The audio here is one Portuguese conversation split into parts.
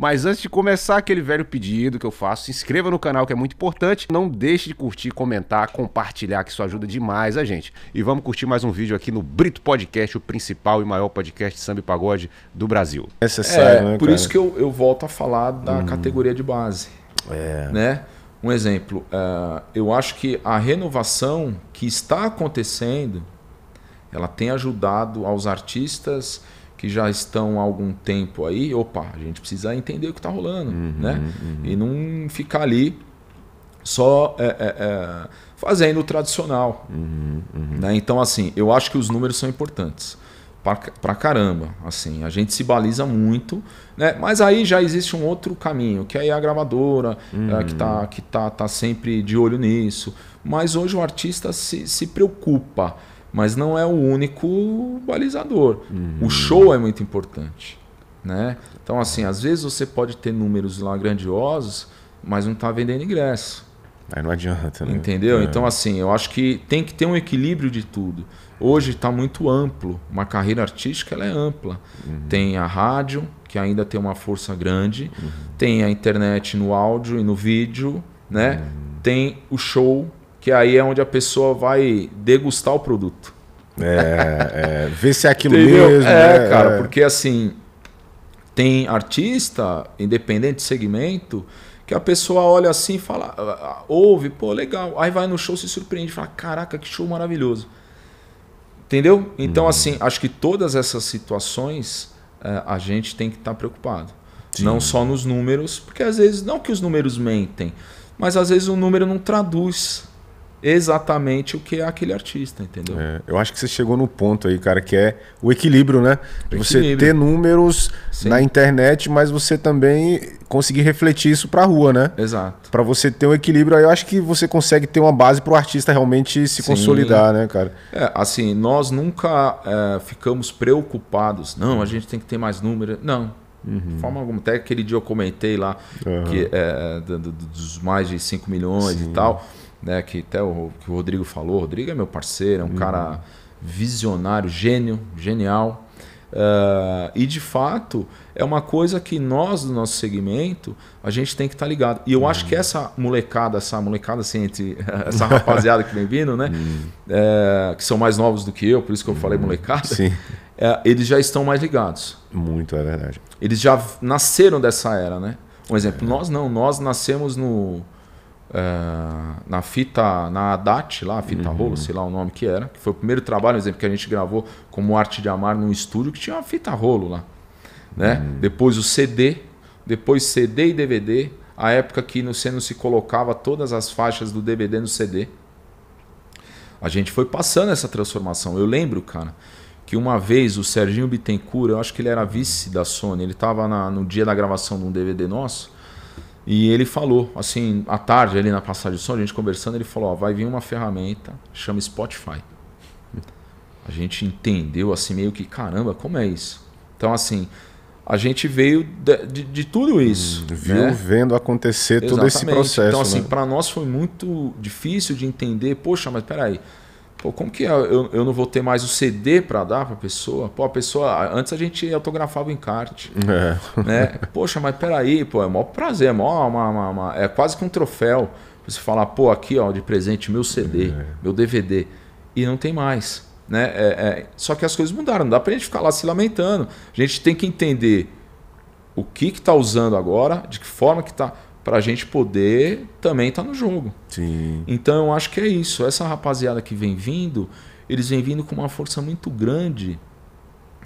Mas antes de começar, aquele velho pedido que eu faço, se inscreva no canal que é muito importante. Não deixe de curtir, comentar, compartilhar, que isso ajuda demais a gente. E vamos curtir mais um vídeo aqui no Brito Podcast, o principal e maior podcast de samba e pagode do Brasil. É necessário, é, né, Por cara? isso que eu, eu volto a falar da hum. categoria de base. É. Né? Um exemplo, uh, eu acho que a renovação que está acontecendo, ela tem ajudado aos artistas que já estão há algum tempo aí, opa, a gente precisa entender o que está rolando, uhum, né? Uhum. E não ficar ali só é, é, é fazendo o tradicional. Uhum, uhum, né? Então, assim, eu acho que os números são importantes para caramba, assim, a gente se baliza muito, né? Mas aí já existe um outro caminho, que aí é a gravadora, é, que, tá, uhum. que tá, tá sempre de olho nisso. Mas hoje o artista se, se preocupa mas não é o único balizador. Uhum. O show é muito importante. Né? Então, assim, às vezes você pode ter números lá grandiosos, mas não está vendendo ingresso. Aí não adianta, né? Entendeu? É. Então, assim, eu acho que tem que ter um equilíbrio de tudo. Hoje está muito amplo. Uma carreira artística ela é ampla. Uhum. Tem a rádio, que ainda tem uma força grande. Uhum. Tem a internet no áudio e no vídeo, né? Uhum. Tem o show, que aí é onde a pessoa vai degustar o produto. É, é ver se é aquilo Entendeu? mesmo. É, né? cara, é. porque assim, tem artista, independente de segmento, que a pessoa olha assim e fala, ah, ah, ouve, pô, legal. Aí vai no show, se surpreende, fala, caraca, que show maravilhoso. Entendeu? Então, hum. assim, acho que todas essas situações eh, a gente tem que estar tá preocupado. Sim. Não só nos números, porque às vezes, não que os números mentem, mas às vezes o número não traduz exatamente o que é aquele artista, entendeu? É, eu acho que você chegou no ponto aí, cara, que é o equilíbrio, né? você ter números Sim. na internet, mas você também conseguir refletir isso para a rua, né? Exato. Para você ter um equilíbrio, aí eu acho que você consegue ter uma base para o artista realmente se Sim. consolidar, né, cara? É, assim, nós nunca é, ficamos preocupados. Não, a gente tem que ter mais números Não, Uhum. De forma alguma. Até aquele dia eu comentei lá uhum. que, é, dos mais de 5 milhões Sim. e tal né? Que até o, que o Rodrigo falou. O Rodrigo é meu parceiro, é um uhum. cara visionário, gênio, genial. Uh, e de fato é uma coisa que nós do nosso segmento a gente tem que estar tá ligado. E eu uhum. acho que uhum. essa molecada, essa molecada assim, entre, essa rapaziada que vem vindo, né? Uhum. É, que são mais novos do que eu, por isso que eu falei uhum. molecada. Sim. É, eles já estão mais ligados. Muito, é verdade. Eles já nasceram dessa era, né? Um exemplo, é. nós não, nós nascemos no ah, na fita, na DAT, lá, a fita uhum. rolo, sei lá o nome que era, que foi o primeiro trabalho, exemplo, que a gente gravou como Arte de Amar num estúdio que tinha uma fita rolo lá. Né? Uhum. Depois o CD, depois CD e DVD, a época que no Seno se colocava todas as faixas do DVD no CD. A gente foi passando essa transformação. Eu lembro, cara, que uma vez o Serginho Bittencourt, eu acho que ele era vice da Sony, ele estava no dia da gravação de um DVD nosso, e ele falou, assim, à tarde ali na passagem de som, a gente conversando, ele falou: ó, vai vir uma ferramenta, chama Spotify. A gente entendeu, assim, meio que, caramba, como é isso? Então, assim, a gente veio de, de, de tudo isso. Hum, né? viu né? vendo acontecer Exatamente. todo esse então, processo. Então, assim, né? para nós foi muito difícil de entender, poxa, mas peraí, Pô, como que é? eu, eu não vou ter mais o CD para dar para a pessoa? Pô, a pessoa. Antes a gente autografava o encarte. É. Né? Poxa, mas peraí, pô, é maior prazer, é, maior, uma, uma, uma, é quase que um troféu. Você falar, pô, aqui ó, de presente meu CD, é. meu DVD. E não tem mais. Né? É, é, só que as coisas mudaram, não dá para a gente ficar lá se lamentando. A gente tem que entender o que está usando agora, de que forma que está para a gente poder também estar tá no jogo. Sim. Então eu acho que é isso. Essa rapaziada que vem vindo, eles vêm vindo com uma força muito grande,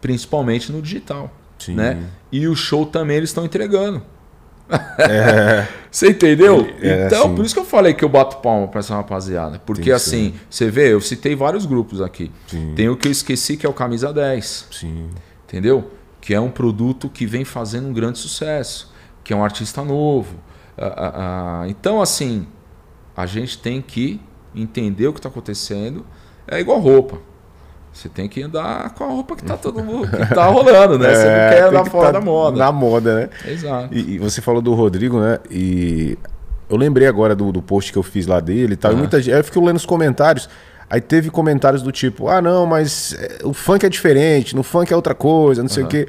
principalmente no digital. Sim. Né? E o show também eles estão entregando. É. você entendeu? É, é então, assim. por isso que eu falei que eu bato palma pra essa rapaziada. Porque assim, você vê, eu citei vários grupos aqui. Sim. Tem o que eu esqueci que é o Camisa 10. Sim. Entendeu? Que é um produto que vem fazendo um grande sucesso. Que é um artista novo ah, ah, ah, então, assim, a gente tem que entender o que está acontecendo. É igual roupa. Você tem que andar com a roupa que tá todo mundo, que tá é, rolando, né? É, você não quer andar que tá fora tá da moda. Na moda, né? Exato. E, e, você falou do Rodrigo, né? E eu lembrei agora do, do post que eu fiz lá dele e tal. E Eu fico lendo os comentários. Aí teve comentários do tipo, ah, não, mas eh, o funk é diferente, no funk é outra coisa, não sei o quê.